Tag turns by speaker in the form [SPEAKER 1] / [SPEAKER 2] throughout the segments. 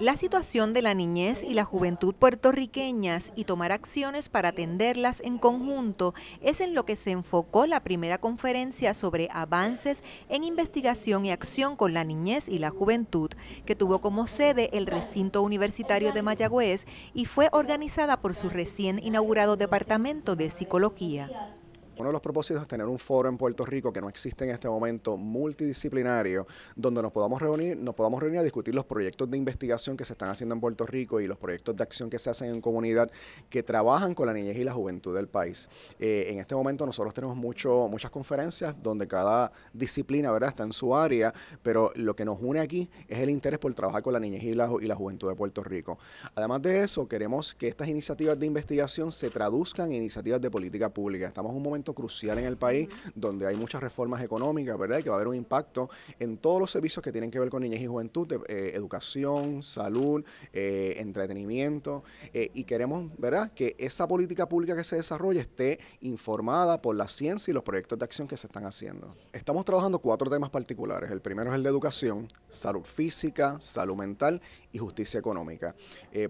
[SPEAKER 1] la situación de la niñez y la juventud puertorriqueñas y tomar acciones para atenderlas en conjunto es en lo que se enfocó la primera conferencia sobre avances en investigación y acción con la niñez y la juventud, que tuvo como sede el recinto universitario de Mayagüez y fue organizada por su recién inaugurado Departamento de Psicología
[SPEAKER 2] uno de los propósitos es tener un foro en Puerto Rico que no existe en este momento, multidisciplinario, donde nos podamos reunir, nos podamos reunir a discutir los proyectos de investigación que se están haciendo en Puerto Rico y los proyectos de acción que se hacen en comunidad que trabajan con la niñez y la juventud del país. Eh, en este momento nosotros tenemos mucho, muchas conferencias donde cada disciplina ¿verdad? está en su área, pero lo que nos une aquí es el interés por trabajar con la niñez y la, y la juventud de Puerto Rico. Además de eso, queremos que estas iniciativas de investigación se traduzcan en iniciativas de política pública. Estamos en un momento crucial en el país, donde hay muchas reformas económicas, ¿verdad? que va a haber un impacto en todos los servicios que tienen que ver con niñez y juventud, eh, educación, salud, eh, entretenimiento, eh, y queremos, ¿verdad?, que esa política pública que se desarrolle esté informada por la ciencia y los proyectos de acción que se están haciendo. Estamos trabajando cuatro temas particulares. El primero es el de educación, salud física, salud mental y justicia económica.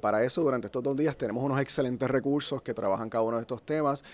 [SPEAKER 2] para eso, durante estos dos días tenemos unos excelentes recursos que trabajan cada uno de estos temas.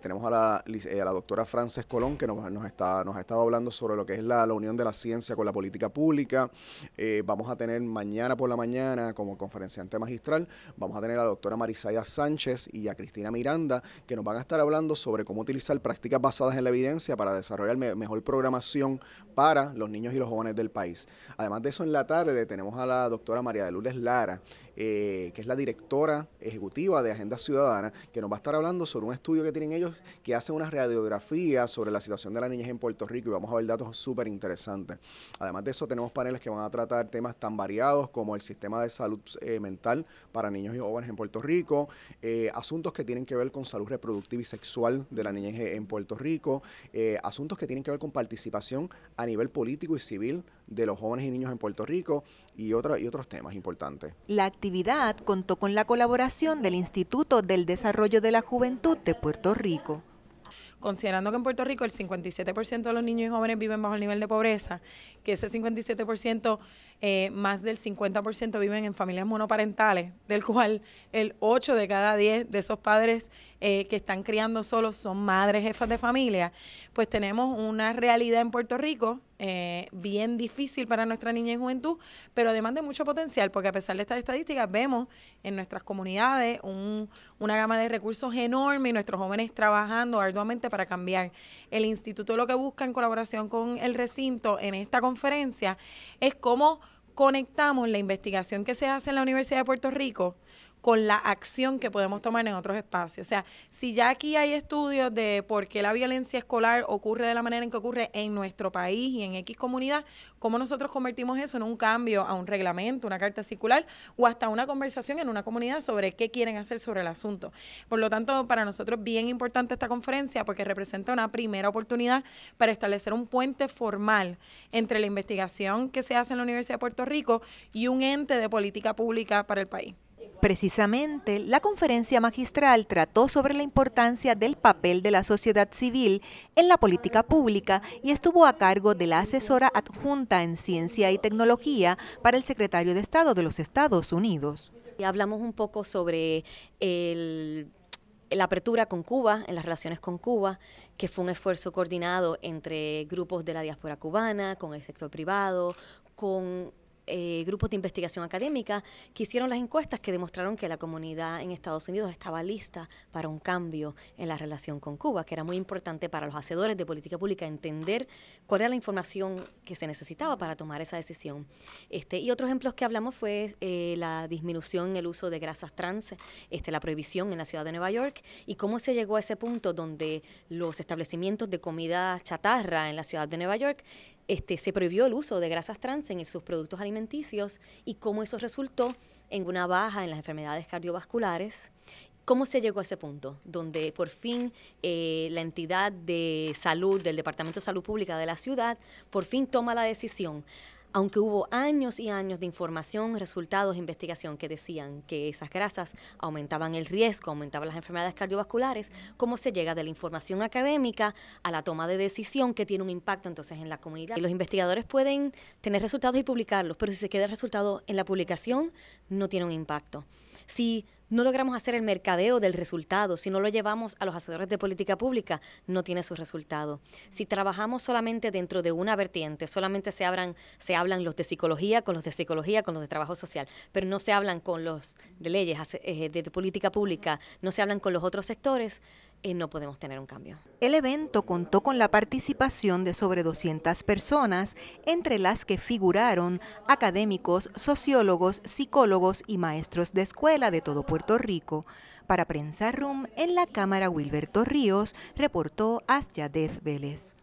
[SPEAKER 2] tenemos a la a eh, la doctora Frances Colón, que nos, está, nos ha estado hablando sobre lo que es la, unión de la ciencia con la política pública. Eh, vamos a tener mañana por la mañana, como conferenciante magistral, vamos a tener a la doctora Marisaya Sánchez y a Cristina Miranda, que nos van a estar hablando sobre cómo utilizar prácticas basadas en la evidencia para desarrollar mejor programación para los niños y los jóvenes del país. Además de eso, en la tarde tenemos a la doctora María de Lourdes Lara, eh, que es la directora ejecutiva de Agenda Ciudadana, que nos va a estar hablando sobre un estudio que tienen ellos que hace unas radiografía sobre la situación de la niñez en Puerto Rico y vamos a ver datos súper interesantes. Además de eso, tenemos paneles que van a tratar temas tan variados como el sistema de salud eh, mental para niños y jóvenes en Puerto Rico, eh, asuntos que tienen que ver con salud reproductiva y sexual de la niñez eh, en Puerto Rico, asuntos que tienen que ver con participación a nivel político y civil de los jóvenes y niños en Puerto Rico y, y otros temas importantes.
[SPEAKER 1] La actividad contó con la colaboración del Instituto del Desarrollo de la Juventud de Puerto Rico
[SPEAKER 3] considerando que en Puerto Rico el 57% de los niños y jóvenes viven bajo el nivel de pobreza, que ese 57%, eh, más del 50% viven en familias monoparentales, del cual el 8 de cada 10 de esos padres eh, que están criando solos son madres, jefas de familia, pues tenemos una realidad en Puerto Rico eh, bien difícil para nuestra niña y juventud, pero además de mucho potencial, porque a pesar de estas estadísticas vemos en nuestras comunidades una gama de recursos enorme y nuestros jóvenes trabajando arduamente para cambiar. El instituto lo que busca en colaboración con el recinto en esta conferencia es cómo conectamos la investigación que se hace en la Universidad de Puerto Rico con la acción que podemos tomar en otros espacios. O sea, si ya aquí hay estudios de por qué la violencia escolar ocurre de la manera en que ocurre en nuestro país y en X comunidad, ¿cómo nosotros convertimos eso en un cambio a un reglamento, una carta circular o hasta una conversación en una comunidad sobre qué quieren hacer sobre el asunto? Por lo tanto, para nosotros es bien importante esta conferencia porque representa una primera oportunidad para establecer un puente formal entre la investigación que se hace en la Universidad de Puerto Rico y un ente de política pública para el país.
[SPEAKER 1] Precisamente, la conferencia magistral trató sobre la importancia del papel de la sociedad civil en la política pública y estuvo a cargo de la asesora adjunta en Ciencia y Tecnología para el secretario de Estado de los Estados Unidos.
[SPEAKER 4] hablamos un poco sobre la apertura con Cuba, en las relaciones con Cuba, que fue un esfuerzo coordinado entre grupos de la diáspora cubana, con el sector privado, con eh, grupos de investigación académica que hicieron las encuestas que demostraron que la comunidad en Estados Unidos estaba lista para un cambio en la relación con Cuba, que era muy importante para los hacedores de política pública entender cuál era la información que se necesitaba para tomar esa decisión. Este, y otros ejemplos que hablamos fue eh, la disminución en el uso de grasas trans, este, la prohibición en la ciudad de Nueva York y cómo se llegó a ese punto donde los establecimientos de comida chatarra en la ciudad de Nueva York este, se prohibió el uso de grasas trans en sus productos alimentarios y cómo eso resultó en una baja en las enfermedades cardiovasculares. ¿Cómo se llegó a ese punto donde por fin eh, la entidad de salud del Departamento de Salud Pública de la ciudad por fin toma la decisión? aunque hubo años y años de información, resultados, investigación que decían que esas grasas aumentaban el riesgo, aumentaban las enfermedades cardiovasculares, cómo se llega de la información académica a la toma de decisión que tiene un impacto entonces en la comunidad. Y los investigadores pueden tener resultados y publicarlos, pero si se queda el resultado en la publicación, no tiene un impacto. Si no logramos hacer el mercadeo del resultado. Si no lo llevamos a los hacedores de política pública, no tiene su resultado. Si trabajamos solamente dentro de una vertiente, solamente se, hablan, se hablan los de psicología con los de psicología, con los de trabajo social, pero no se hablan con los de leyes, eh, de política pública, no se hablan con los otros sectores, eh, no podemos tener un cambio.
[SPEAKER 1] El evento contó con la participación de sobre 200 personas, entre las que figuraron académicos, sociólogos, psicólogos y maestros de escuela de todo Puerto Rico. Para Prensa Room, en la Cámara Wilberto Ríos, reportó Death Vélez.